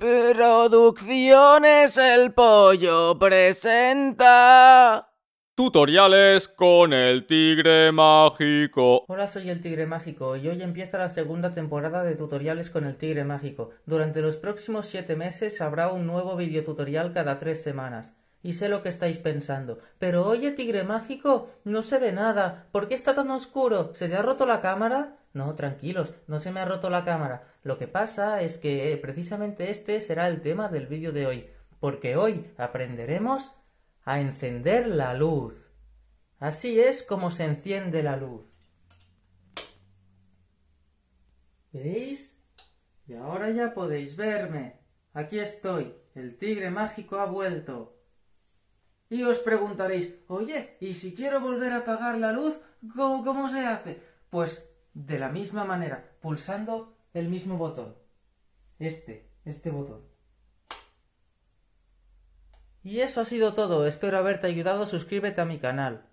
Producciones El Pollo presenta... Tutoriales con el Tigre Mágico. Hola, soy el Tigre Mágico y hoy empieza la segunda temporada de Tutoriales con el Tigre Mágico. Durante los próximos 7 meses habrá un nuevo videotutorial cada 3 semanas. Y sé lo que estáis pensando. Pero oye, Tigre Mágico, no se ve nada. ¿Por qué está tan oscuro? ¿Se te ha roto la cámara? No, tranquilos, no se me ha roto la cámara. Lo que pasa es que eh, precisamente este será el tema del vídeo de hoy, porque hoy aprenderemos a encender la luz. Así es como se enciende la luz. ¿Veis? Y ahora ya podéis verme. Aquí estoy. El tigre mágico ha vuelto. Y os preguntaréis, oye, ¿y si quiero volver a apagar la luz? cómo se hace? Pues de la misma manera, pulsando el mismo botón. Este, este botón. Y eso ha sido todo, espero haberte ayudado, suscríbete a mi canal.